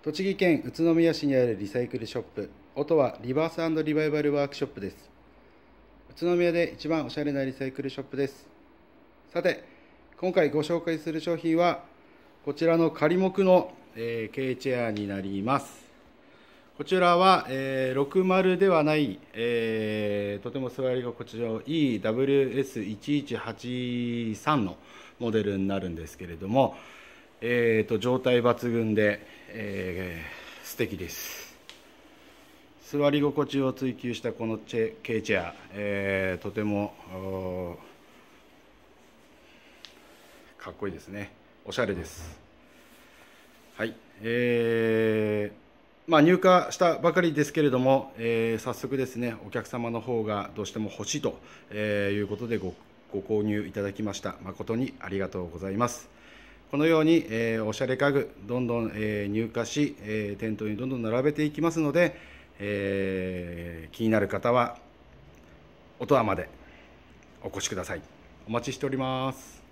栃木県宇都宮市にあるリサイクルショップ音はリバースリバイバルワークショップです宇都宮で一番おしゃれなリサイクルショップですさて今回ご紹介する商品はこちらの仮木の、えー、K チェアになりますこちらは、えー、60ではない、えー、とても座り心地のいい WS1183 のモデルになるんですけれども、えーと、状態抜群で、えー、素敵です座り心地を追求したこのチェケイチェア、えー、とてもかっこいいですねおしゃれですはいえー、まあ、入荷したばかりですけれども、えー、早速ですねお客様の方がどうしても欲しいということでご購入いただきました誠にありがとうございますこのように、えー、おしゃれ家具どんどん、えー、入荷し、えー、店頭にどんどん並べていきますので、えー、気になる方は音羽までお越しくださいお待ちしております